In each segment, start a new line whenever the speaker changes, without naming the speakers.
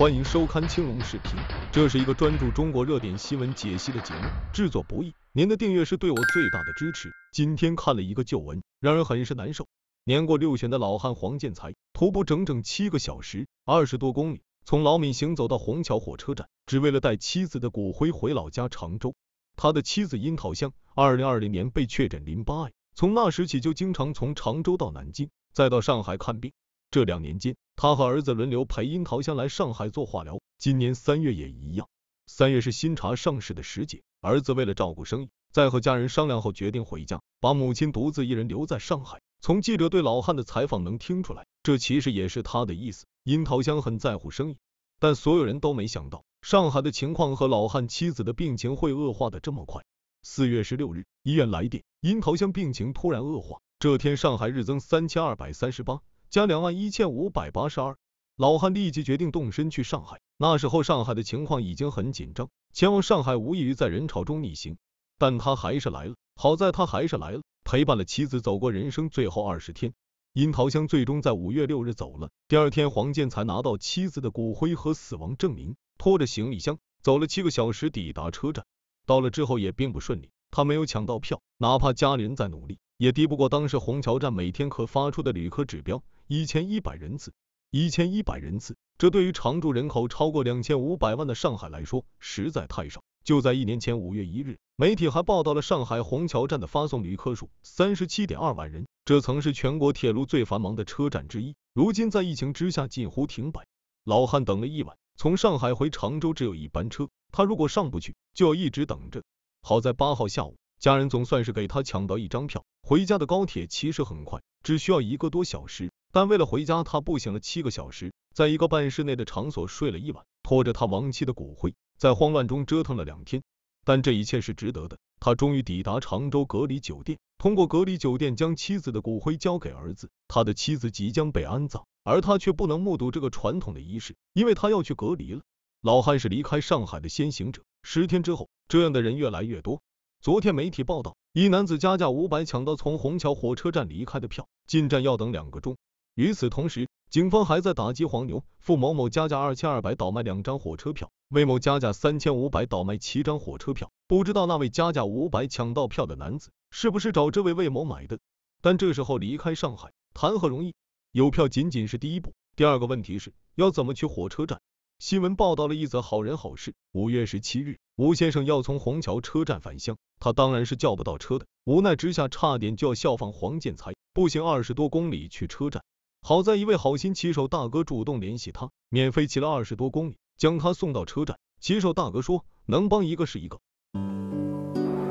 欢迎收看青龙视频，这是一个专注中国热点新闻解析的节目，制作不易，您的订阅是对我最大的支持。今天看了一个旧闻，让人很是难受。年过六旬的老汉黄建才徒步整整七个小时，二十多公里，从老闵行走到虹桥火车站，只为了带妻子的骨灰回老家常州。他的妻子殷桃香，二零二零年被确诊淋巴癌，从那时起就经常从常州到南京，再到上海看病。这两年间。他和儿子轮流陪樱桃香来上海做化疗。今年三月也一样，三月是新茶上市的时节。儿子为了照顾生意，在和家人商量后决定回家，把母亲独自一人留在上海。从记者对老汉的采访能听出来，这其实也是他的意思。樱桃香很在乎生意，但所有人都没想到，上海的情况和老汉妻子的病情会恶化的这么快。四月十六日，医院来电，樱桃香病情突然恶化。这天，上海日增三千二百三十八。加两万一千五百八十二，老汉立即决定动身去上海。那时候上海的情况已经很紧张，前往上海无异于在人潮中逆行。但他还是来了，好在他还是来了，陪伴了妻子走过人生最后二十天。樱桃香最终在五月六日走了。第二天，黄建才拿到妻子的骨灰和死亡证明，拖着行李箱走了七个小时抵达车站。到了之后也并不顺利，他没有抢到票，哪怕家里人在努力，也敌不过当时虹桥站每天可发出的旅客指标。一千一百人次，一千一百人次，这对于常住人口超过两千五百万的上海来说，实在太少。就在一年前五月一日，媒体还报道了上海虹桥站的发送旅客数三十七点二万人，这曾是全国铁路最繁忙的车站之一。如今在疫情之下，近乎停摆。老汉等了一晚，从上海回常州只有一班车，他如果上不去，就要一直等着。好在八号下午，家人总算是给他抢到一张票。回家的高铁其实很快，只需要一个多小时。但为了回家，他步行了七个小时，在一个半室内的场所睡了一晚，拖着他亡妻的骨灰，在慌乱中折腾了两天。但这一切是值得的，他终于抵达常州隔离酒店，通过隔离酒店将妻子的骨灰交给儿子。他的妻子即将被安葬，而他却不能目睹这个传统的仪式，因为他要去隔离了。老汉是离开上海的先行者。十天之后，这样的人越来越多。昨天媒体报道，一男子加价五百抢到从虹桥火车站离开的票，进站要等两个钟。与此同时，警方还在打击黄牛。付某某加价二千二百倒卖两张火车票，魏某加价三千五百倒卖七张火车票。不知道那位加价五百抢到票的男子是不是找这位魏某买的？但这时候离开上海谈何容易？有票仅仅是第一步，第二个问题是，要怎么去火车站？新闻报道了一则好人好事。五月十七日，吴先生要从虹桥车站返乡，他当然是叫不到车的，无奈之下，差点就要效仿黄建才，步行二十多公里去车站。好在一位好心骑手大哥主动联系他，免费骑了二十多公里，将他送到车站。骑手大哥说：“能帮一个是一个。”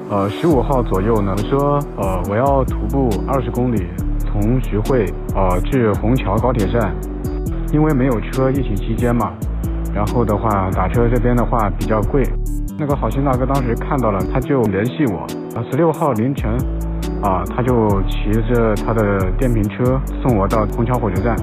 呃，十五号左右呢，我说呃我要徒步二十公里从徐汇呃去虹桥高铁站，因为没有车，疫情期间嘛，然后的话打车这边的话比较贵。那个好心大哥当时看到了，他就联系我，啊，十六号凌晨。啊，他就骑着他的电瓶车送我到虹桥火车站，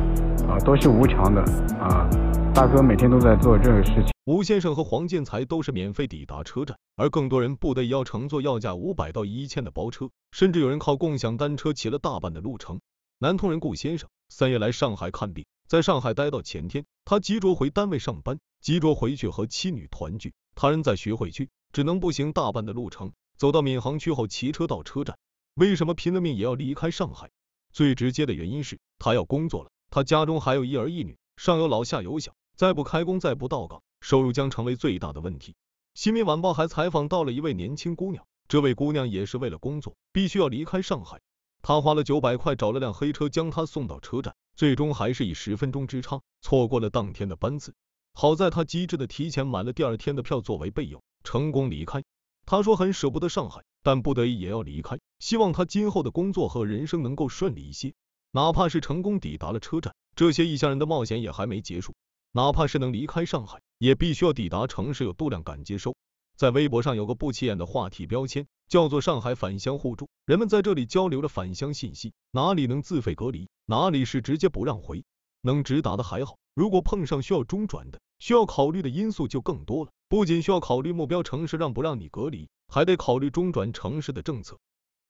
啊，都是吴强的，啊，大哥每天都在做这个事情。吴先生和黄建才都是免费抵达车站，而更多人不得已要乘坐要价五百到一千的包车，甚至有人靠共享单车骑了大半的路程。南通人顾先生三月来上海看病，在上海待到前天，他急着回单位上班，急着回去和妻女团聚，他人在徐汇区，只能步行大半的路程，走到闵行区后骑车到车站。为什么拼了命也要离开上海？最直接的原因是他要工作了。他家中还有一儿一女，上有老下有小，再不开工再不到岗，收入将成为最大的问题。新民晚报还采访到了一位年轻姑娘，这位姑娘也是为了工作，必须要离开上海。她花了九百块找了辆黑车将她送到车站，最终还是以十分钟之差错过了当天的班次。好在她机智的提前买了第二天的票作为备用，成功离开。她说很舍不得上海，但不得已也要离开。希望他今后的工作和人生能够顺利一些。哪怕是成功抵达了车站，这些异乡人的冒险也还没结束。哪怕是能离开上海，也必须要抵达城市有度量感接收。在微博上有个不起眼的话题标签，叫做“上海返乡互助”，人们在这里交流了返乡信息，哪里能自费隔离，哪里是直接不让回，能直达的还好。如果碰上需要中转的，需要考虑的因素就更多了，不仅需要考虑目标城市让不让你隔离，还得考虑中转城市的政策。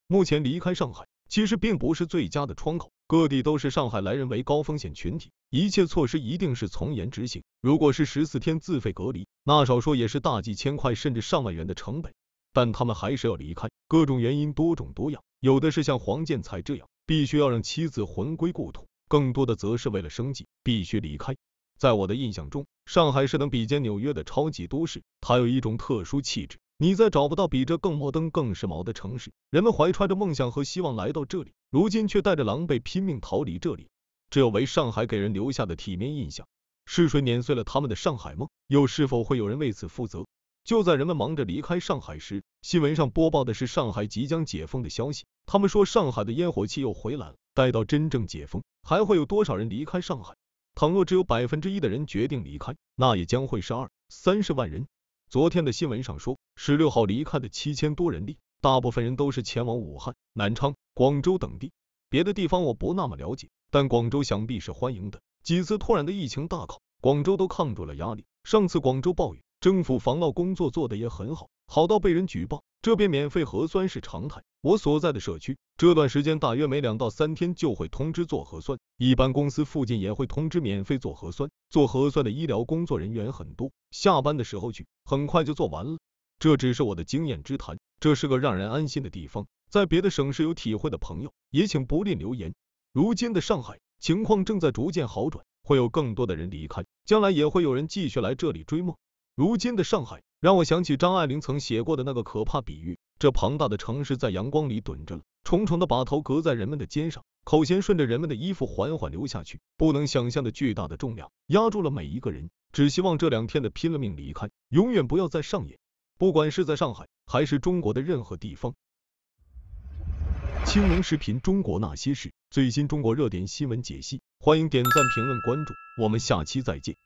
目前离开上海，其实并不是最佳的窗口，各地都是上海来人为高风险群体，一切措施一定是从严执行。如果是十四天自费隔离，那少说也是大几千块，甚至上万元的成本。但他们还是要离开，各种原因多种多样，有的是像黄建才这样，必须要让妻子魂归故土，更多的则是为了生计，必须离开。在我的印象中，上海是能比肩纽约的超级都市，它有一种特殊气质。你再找不到比这更摩登、更时髦的城市。人们怀揣着梦想和希望来到这里，如今却带着狼狈拼命逃离这里。只有为上海给人留下的体面印象，是谁碾碎了他们的上海梦？又是否会有人为此负责？就在人们忙着离开上海时，新闻上播报的是上海即将解封的消息。他们说上海的烟火气又回来了。待到真正解封，还会有多少人离开上海？倘若只有百分之一的人决定离开，那也将会是二三十万人。昨天的新闻上说，十六号离开的七千多人里，大部分人都是前往武汉、南昌、广州等地。别的地方我不那么了解，但广州想必是欢迎的。几次突然的疫情大考，广州都抗住了压力。上次广州暴雨，政府防涝工作做得也很好，好到被人举报。这边免费核酸是常态，我所在的社区这段时间大约每两到三天就会通知做核酸，一般公司附近也会通知免费做核酸。做核酸的医疗工作人员很多，下班的时候去，很快就做完了。这只是我的经验之谈，这是个让人安心的地方。在别的省市有体会的朋友，也请不吝留言。如今的上海情况正在逐渐好转，会有更多的人离开，将来也会有人继续来这里追梦。如今的上海。让我想起张爱玲曾写过的那个可怕比喻：这庞大的城市在阳光里蹲着了，重重的把头搁在人们的肩上，口弦顺着人们的衣服缓缓流下去，不能想象的巨大的重量压住了每一个人。只希望这两天的拼了命离开，永远不要再上演。不管是在上海还是中国的任何地方。青龙视频中国那些事最新中国热点新闻解析，欢迎点赞、评论、关注，我们下期再见。